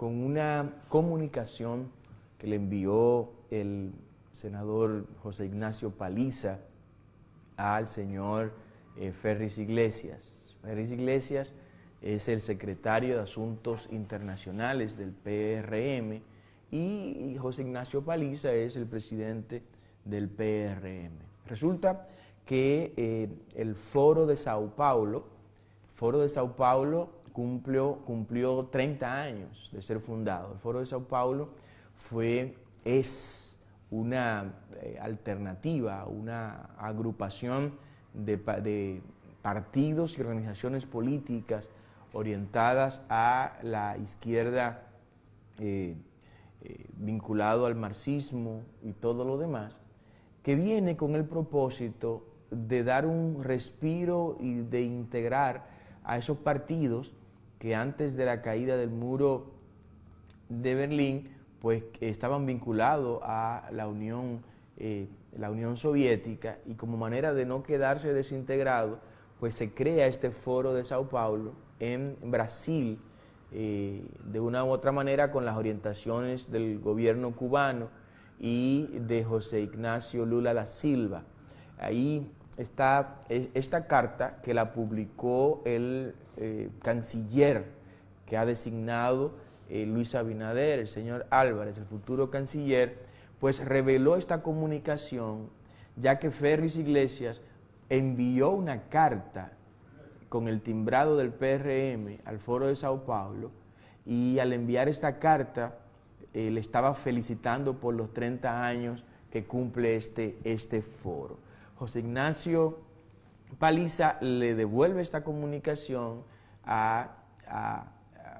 con una comunicación que le envió el senador José Ignacio Paliza al señor eh, Ferris Iglesias. Ferris Iglesias es el secretario de Asuntos Internacionales del PRM y José Ignacio Paliza es el presidente del PRM. Resulta que eh, el Foro de Sao Paulo, Foro de Sao Paulo cumplió, cumplió 30 años de ser fundado. El Foro de Sao Paulo fue, es una eh, alternativa, una agrupación de, partidos y organizaciones políticas orientadas a la izquierda eh, eh, vinculado al marxismo y todo lo demás, que viene con el propósito de dar un respiro y de integrar a esos partidos que antes de la caída del muro de Berlín, pues estaban vinculados a la Unión, eh, la Unión Soviética y como manera de no quedarse desintegrado, pues se crea este foro de Sao Paulo en Brasil, eh, de una u otra manera con las orientaciones del gobierno cubano y de José Ignacio Lula da Silva. Ahí esta, carta que la publicó el eh, canciller que ha designado eh, Luis Abinader, el señor Álvarez, el futuro canciller, pues reveló esta comunicación ya que Ferris Iglesias envió una carta con el timbrado del PRM al Foro de Sao Paulo y al enviar esta carta eh, le estaba felicitando por los 30 años que cumple este, este foro. José Ignacio Paliza le devuelve esta comunicación a,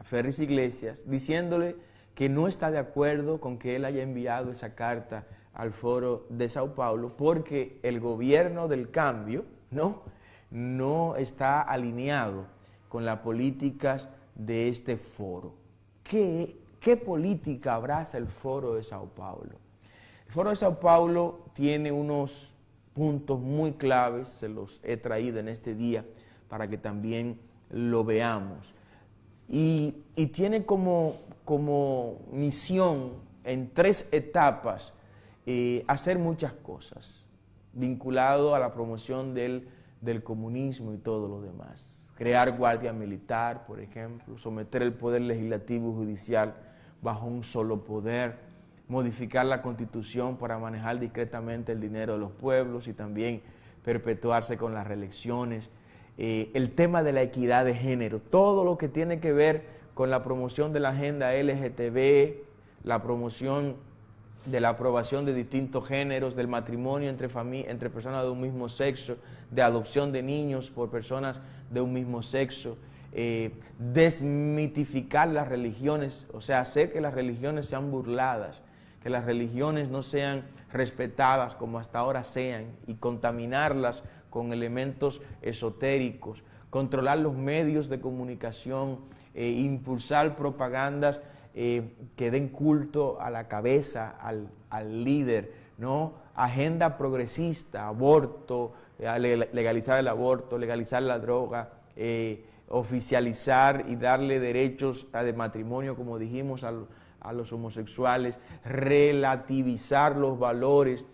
Ferris Iglesias diciéndole que no está de acuerdo con que él haya enviado esa carta al foro de Sao Paulo porque el gobierno del cambio no, no está alineado con las políticas de este foro. ¿Qué política abraza el foro de Sao Paulo? El foro de Sao Paulo tiene unos puntos muy claves, se los he traído en este día para que también lo veamos. Y, tiene como, como misión en tres etapas eh, hacer muchas cosas, vinculado a la promoción del, del comunismo y todo lo demás. Crear guardia militar, por ejemplo, someter el poder legislativo y judicial bajo un solo poder, modificar la constitución para manejar discretamente el dinero de los pueblos y también perpetuarse con las reelecciones. Eh, el tema de la equidad de género, todo lo que tiene que ver con la promoción de la agenda LGTB, la promoción de la aprobación de distintos géneros, del matrimonio entre, entre personas de un mismo sexo, de adopción de niños por personas de un mismo sexo, eh, desmitificar las religiones, o sea, hacer que las religiones sean burladas, que las religiones no sean respetadas como hasta ahora sean y contaminarlas con elementos esotéricos, controlar los medios de comunicación, eh, impulsar propagandas eh, que den culto a la cabeza, al, líder, ¿no? Agenda progresista, aborto, eh, legalizar el aborto, legalizar la droga, oficializar y darle derechos de matrimonio, como dijimos, al a los homosexuales, relativizar los valores,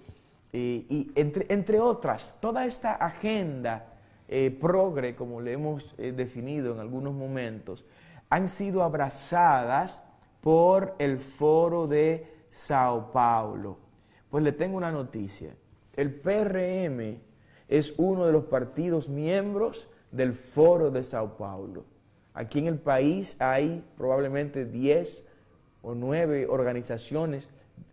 eh, y entre, otras, toda esta agenda eh, progre, como le hemos eh, definido en algunos momentos, han sido abrazadas por el foro de Sao Paulo. Pues le tengo una noticia. El PRM es uno de los partidos miembros del foro de Sao Paulo. Aquí en el país hay probablemente 10 o nueve organizaciones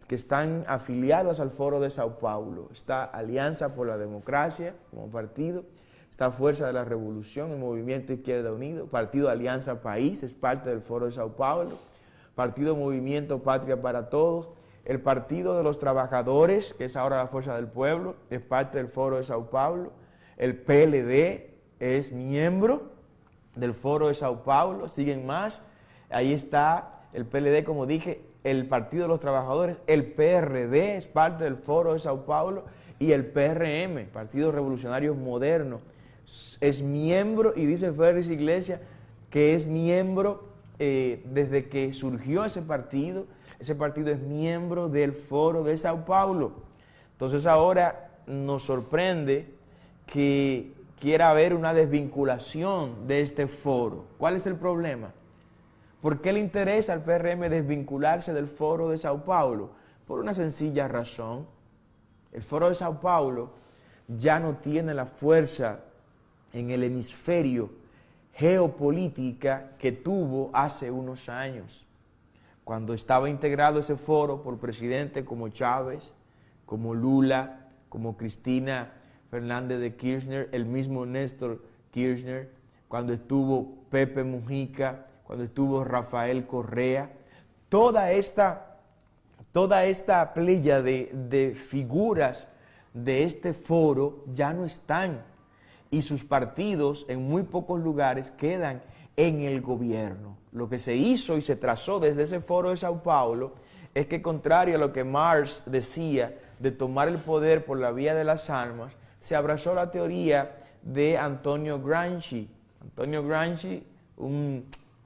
que están afiliadas al Foro de Sao Paulo. Está Alianza por la Democracia como partido, está Fuerza de la Revolución, el Movimiento Izquierda Unido, Partido Alianza País, es parte del Foro de Sao Paulo, Partido Movimiento Patria para Todos, el Partido de los Trabajadores, que es ahora la Fuerza del Pueblo, es parte del Foro de Sao Paulo, el PLD es miembro del Foro de Sao Paulo, siguen más, ahí está el PLD, como dije, el Partido de los Trabajadores, el PRD es parte del Foro de Sao Paulo y el PRM, Partido Revolucionario Moderno, es miembro, y dice Ferris Iglesias, que es miembro eh, desde que surgió ese partido, ese partido es miembro del Foro de Sao Paulo. Entonces ahora nos sorprende que quiera haber una desvinculación de este foro. ¿Cuál es el problema? ¿Por qué le interesa al PRM desvincularse del foro de Sao Paulo? Por una sencilla razón. El foro de Sao Paulo ya no tiene la fuerza en el hemisferio geopolítica que tuvo hace unos años, cuando estaba integrado ese foro por presidentes como Chávez, como Lula, como Cristina Fernández de Kirchner, el mismo Néstor Kirchner, cuando estuvo Pepe Mujica, ...donde estuvo Rafael Correa, toda esta, toda esta playa de, de figuras de este foro ya no están y sus partidos en muy pocos lugares quedan en el gobierno. Lo que se hizo y se trazó desde ese foro de Sao Paulo es que contrario a lo que Marx decía de tomar el poder por la vía de las armas, se abrazó la teoría de Antonio Gramsci. Antonio Gramsci, un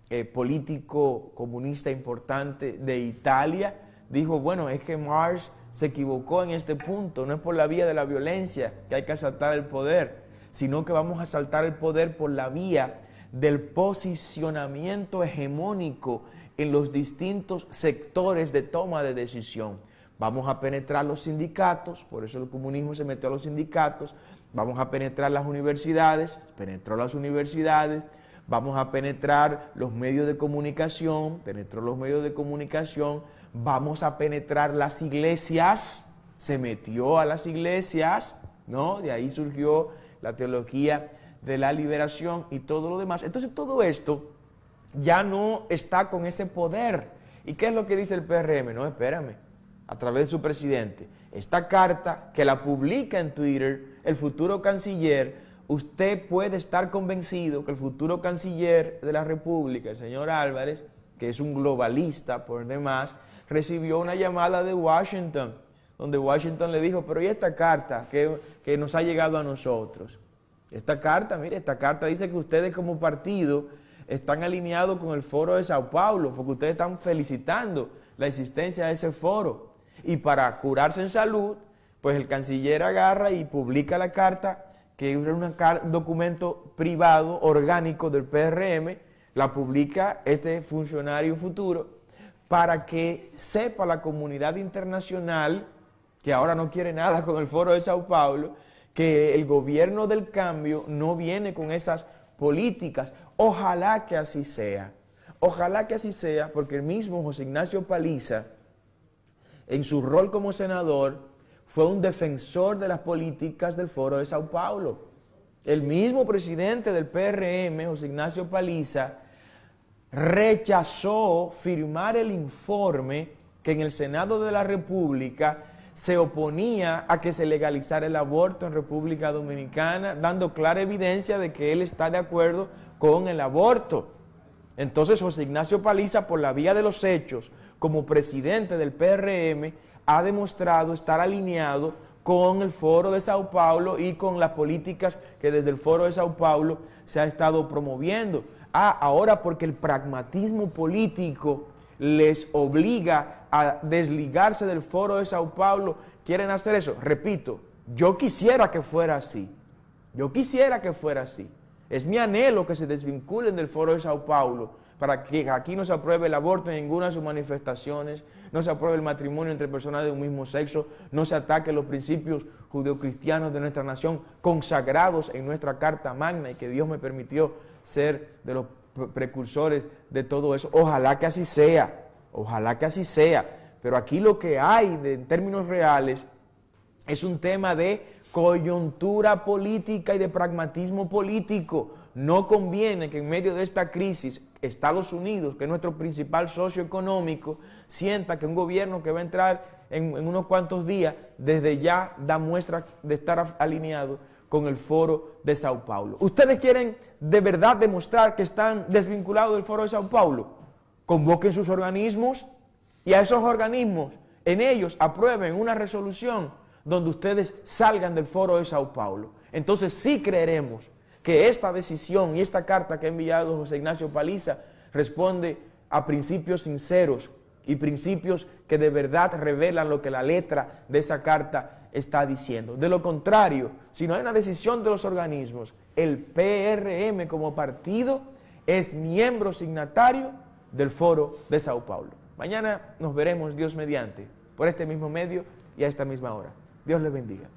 eh, político comunista importante de Italia, dijo, bueno, es que Marx se equivocó en este punto, no es por la vía de la violencia que hay que asaltar el poder, sino que vamos a asaltar el poder por la vía del posicionamiento hegemónico en los distintos sectores de toma de decisión. Vamos a penetrar los sindicatos, por eso el comunismo se metió a los sindicatos, vamos a penetrar las universidades, penetró las universidades, vamos a penetrar los medios de comunicación, penetró los medios de comunicación, vamos a penetrar las iglesias, se metió a las iglesias, ¿no? De ahí surgió la teología de la liberación y todo lo demás. Entonces todo esto ya no está con ese poder. ¿Y qué es lo que dice el PRM? No, espérame, a través de su presidente. Esta carta que la publica en Twitter el futuro canciller usted puede estar convencido que el futuro canciller de la República, el señor Álvarez, que es un globalista por demás, recibió una llamada de Washington, donde Washington le dijo, pero ¿y esta carta que, que nos ha llegado a nosotros? Esta carta, mire, esta carta dice que ustedes como partido están alineados con el foro de Sao Paulo, porque ustedes están felicitando la existencia de ese foro. Y para curarse en salud, pues el canciller agarra y publica la carta que es un documento privado, orgánico del PRM, la publica este funcionario futuro para que sepa la comunidad internacional, que ahora no quiere nada con el Foro de Sao Paulo, que el gobierno del cambio no viene con esas políticas. Ojalá que así sea. Ojalá que así sea, porque el mismo José Ignacio Paliza, en su rol como senador, fue un defensor de las políticas del Foro de Sao Paulo. El mismo presidente del PRM, José Ignacio Paliza, rechazó firmar el informe que en el Senado de la República se oponía a que se legalizara el aborto en República Dominicana, dando clara evidencia de que él está de acuerdo con el aborto. Entonces José Ignacio Paliza, por la vía de los hechos, como presidente del PRM, ha demostrado estar alineado con el Foro de Sao Paulo y con las políticas que desde el Foro de Sao Paulo se ha estado promoviendo. Ah, ahora porque el pragmatismo político les obliga a desligarse del Foro de Sao Paulo, quieren hacer eso. Repito, yo quisiera que fuera así. Yo quisiera que fuera así. Es mi anhelo que se desvinculen del Foro de Sao Paulo para que aquí no se apruebe el aborto en ninguna de sus manifestaciones, no se apruebe el matrimonio entre personas de un mismo sexo, no se ataque los principios judeocristianos de nuestra nación consagrados en nuestra Carta Magna y que Dios me permitió ser de los precursores de todo eso. Ojalá que así sea, ojalá que así sea. Pero aquí lo que hay en términos reales es un tema de coyuntura política y de pragmatismo político. No conviene que en medio de esta crisis Estados Unidos, que es nuestro principal socio económico, sienta que un gobierno que va a entrar en, unos cuantos días, desde ya da muestra de estar alineado con el foro de Sao Paulo. ¿Ustedes quieren de verdad demostrar que están desvinculados del foro de Sao Paulo? Convoquen sus organismos y a esos organismos, en ellos, aprueben una resolución donde ustedes salgan del foro de Sao Paulo. Entonces sí creeremos que esta decisión y esta carta que ha enviado José Ignacio Paliza responde a principios sinceros y principios que de verdad revelan lo que la letra de esa carta está diciendo. De lo contrario, si no hay una decisión de los organismos, el PRM como partido es miembro signatario del foro de Sao Paulo. Mañana nos veremos, Dios mediante, por este mismo medio y a esta misma hora. Dios le bendiga.